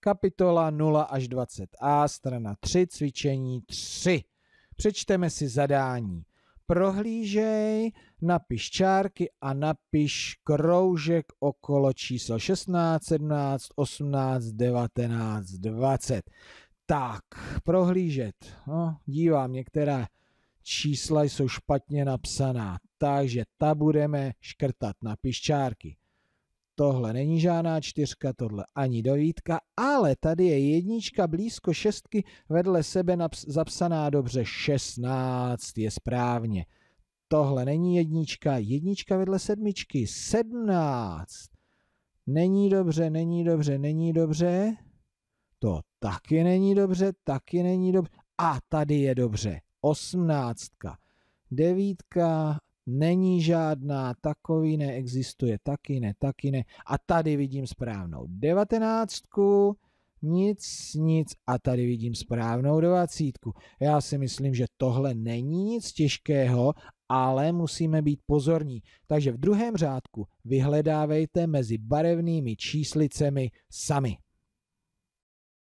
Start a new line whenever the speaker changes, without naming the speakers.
Kapitola 0 až 20a, strana 3, cvičení 3. Přečteme si zadání. Prohlížej, napiš čárky a napiš kroužek okolo čísel 16, 17, 18, 19, 20. Tak, prohlížet. No, dívám, některá čísla jsou špatně napsaná, takže ta budeme škrtat, napiš čárky. Tohle není žádná čtyřka, tohle ani dovítka, ale tady je jednička blízko šestky vedle sebe zapsaná dobře 16 je správně. Tohle není jednička, jednička vedle sedmičky, 17. Není dobře, není dobře, není dobře. To taky není dobře, taky není dobře. A tady je dobře, osmnáctka. Devítka není žádná, takový neexistuje, taky ne, taky ne. A tady vidím správnou devatenáctku, nic, nic a tady vidím správnou dvacítku. Já si myslím, že tohle není nic těžkého, ale musíme být pozorní. Takže v druhém řádku vyhledávejte mezi barevnými číslicemi sami.